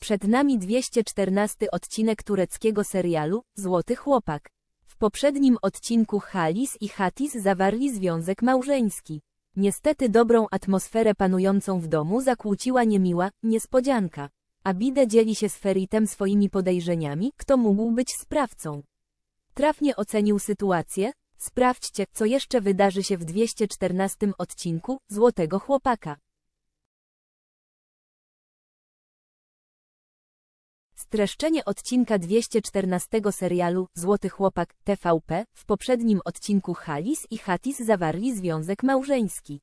Przed nami 214 odcinek tureckiego serialu Złoty Chłopak. W poprzednim odcinku Halis i Hatis zawarli związek małżeński. Niestety dobrą atmosferę panującą w domu zakłóciła niemiła niespodzianka. Abide dzieli się z Feritem swoimi podejrzeniami, kto mógł być sprawcą. Trafnie ocenił sytuację, sprawdźcie, co jeszcze wydarzy się w 214 odcinku Złotego Chłopaka. Streszczenie odcinka 214 serialu Złoty Chłopak TVP w poprzednim odcinku Halis i Hatis zawarli związek małżeński.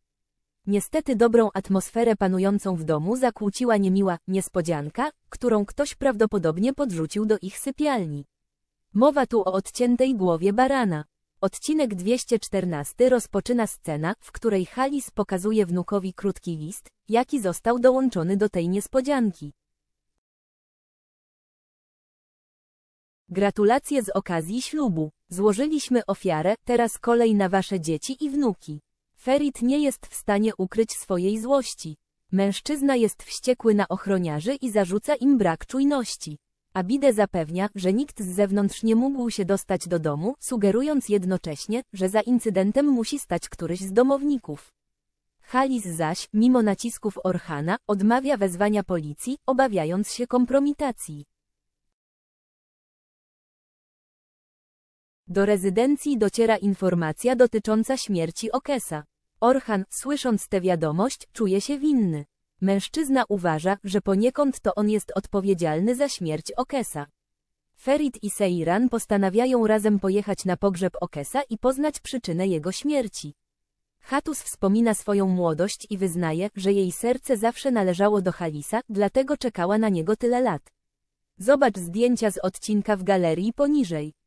Niestety dobrą atmosferę panującą w domu zakłóciła niemiła niespodzianka, którą ktoś prawdopodobnie podrzucił do ich sypialni. Mowa tu o odciętej głowie barana. Odcinek 214 rozpoczyna scena, w której Halis pokazuje wnukowi krótki list, jaki został dołączony do tej niespodzianki. Gratulacje z okazji ślubu. Złożyliśmy ofiarę, teraz kolej na wasze dzieci i wnuki. Ferit nie jest w stanie ukryć swojej złości. Mężczyzna jest wściekły na ochroniarzy i zarzuca im brak czujności. Abide zapewnia, że nikt z zewnątrz nie mógł się dostać do domu, sugerując jednocześnie, że za incydentem musi stać któryś z domowników. Halis zaś, mimo nacisków Orhana, odmawia wezwania policji, obawiając się kompromitacji. Do rezydencji dociera informacja dotycząca śmierci Okesa. Orhan, słysząc tę wiadomość, czuje się winny. Mężczyzna uważa, że poniekąd to on jest odpowiedzialny za śmierć Okesa. Ferit i Seiran postanawiają razem pojechać na pogrzeb Okesa i poznać przyczynę jego śmierci. Hatus wspomina swoją młodość i wyznaje, że jej serce zawsze należało do Halisa, dlatego czekała na niego tyle lat. Zobacz zdjęcia z odcinka w galerii poniżej.